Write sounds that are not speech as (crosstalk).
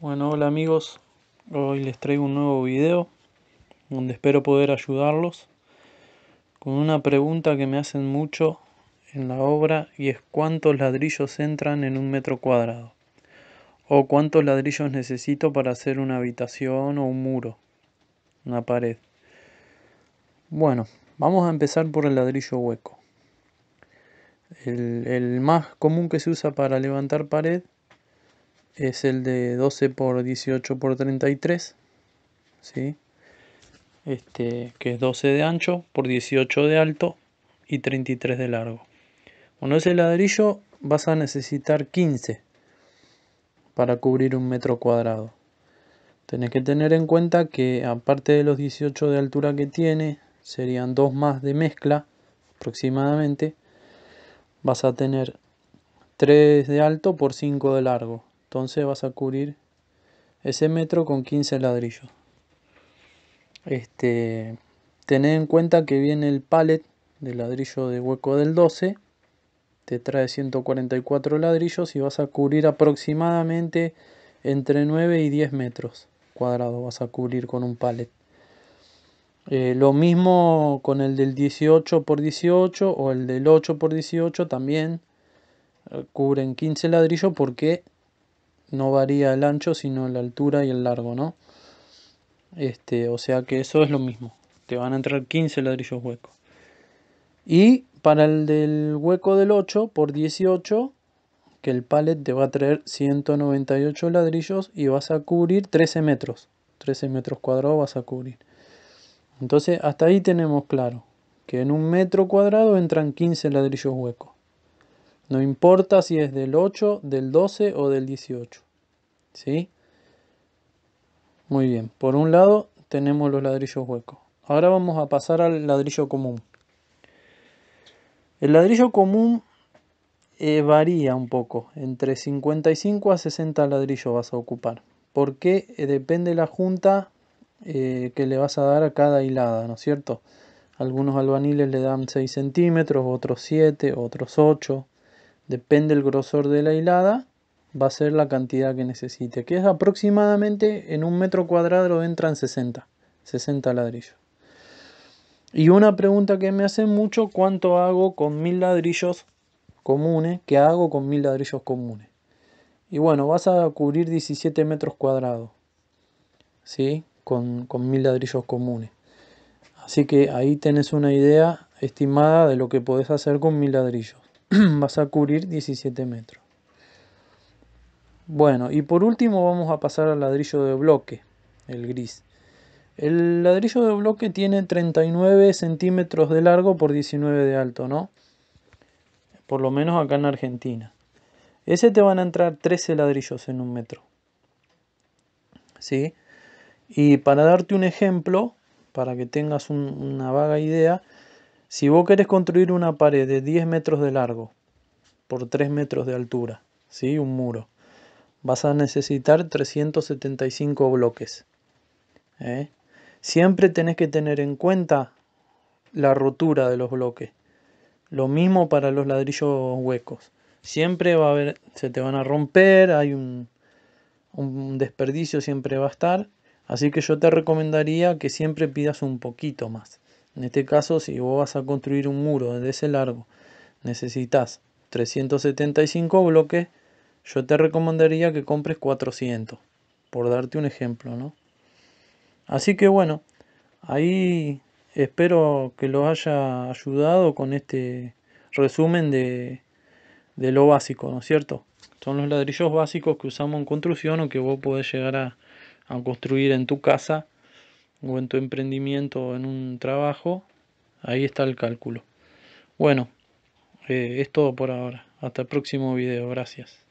Bueno, hola amigos, hoy les traigo un nuevo video donde espero poder ayudarlos con una pregunta que me hacen mucho en la obra y es cuántos ladrillos entran en un metro cuadrado o cuántos ladrillos necesito para hacer una habitación o un muro, una pared. Bueno, vamos a empezar por el ladrillo hueco. El, el más común que se usa para levantar pared es el de 12 por 18 por 33 este, que es 12 de ancho por 18 de alto y 33 de largo bueno ese ladrillo vas a necesitar 15 para cubrir un metro cuadrado tenés que tener en cuenta que aparte de los 18 de altura que tiene serían dos más de mezcla aproximadamente vas a tener 3 de alto por 5 de largo entonces vas a cubrir ese metro con 15 ladrillos. Este, tened en cuenta que viene el pallet de ladrillo de hueco del 12. Te trae 144 ladrillos y vas a cubrir aproximadamente entre 9 y 10 metros cuadrados. Vas a cubrir con un pallet. Eh, lo mismo con el del 18 x 18 o el del 8 x 18 también eh, cubren 15 ladrillos porque no varía el ancho, sino la altura y el largo, ¿no? Este, o sea que eso es lo mismo. Te van a entrar 15 ladrillos huecos. Y para el del hueco del 8 por 18, que el palet te va a traer 198 ladrillos y vas a cubrir 13 metros. 13 metros cuadrados vas a cubrir. Entonces hasta ahí tenemos claro que en un metro cuadrado entran 15 ladrillos huecos. No importa si es del 8, del 12 o del 18. ¿Sí? Muy bien. Por un lado tenemos los ladrillos huecos. Ahora vamos a pasar al ladrillo común. El ladrillo común eh, varía un poco. Entre 55 a 60 ladrillos vas a ocupar. Porque eh, depende la junta eh, que le vas a dar a cada hilada, ¿no es cierto? Algunos albaniles le dan 6 centímetros, otros 7, otros 8 depende el grosor de la hilada, va a ser la cantidad que necesite, que es aproximadamente en un metro cuadrado entran 60, 60 ladrillos. Y una pregunta que me hacen mucho, ¿cuánto hago con mil ladrillos comunes? ¿Qué hago con mil ladrillos comunes? Y bueno, vas a cubrir 17 metros cuadrados, ¿sí? Con, con mil ladrillos comunes. Así que ahí tenés una idea estimada de lo que podés hacer con mil ladrillos. (clears throat) vas a cubrir 17 metros. Bueno, y por último vamos a pasar al ladrillo de bloque, el gris. El ladrillo de bloque tiene 39 centímetros de largo por 19 de alto, ¿no? Por lo menos acá en Argentina. Ese te van a entrar 13 ladrillos en un metro. ¿Sí? Y para darte un ejemplo, para que tengas una vaga idea, si vos querés construir una pared de 10 metros de largo por 3 metros de altura, ¿sí? un muro, vas a necesitar 375 bloques. ¿eh? Siempre tenés que tener en cuenta la rotura de los bloques. Lo mismo para los ladrillos huecos. Siempre va a haber, se te van a romper, hay un desperdicio, siempre va a estar. Así que yo te recomendaría que siempre pidas un poquito más. En este caso, si vos vas a construir un muro de ese largo, necesitas 375 bloques, yo te recomendaría que compres 400, por darte un ejemplo, ¿no? Así que bueno, ahí espero que lo haya ayudado con este resumen de, de lo básico, ¿no es cierto? Son los ladrillos básicos que usamos en construcción o que vos podés llegar a, a construir en tu casa o en tu emprendimiento o en un trabajo, ahí está el cálculo. Bueno, eh, es todo por ahora. Hasta el próximo video. Gracias.